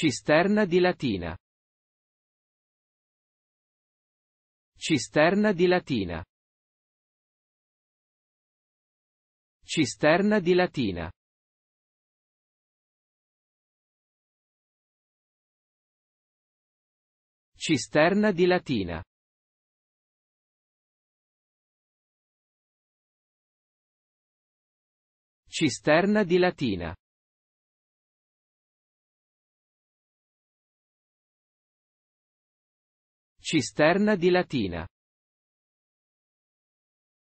Cisterna di Latina. Cisterna di Latina. Cisterna di Latina. Cisterna di Latina. Cisterna di Latina. Cisterna di Latina.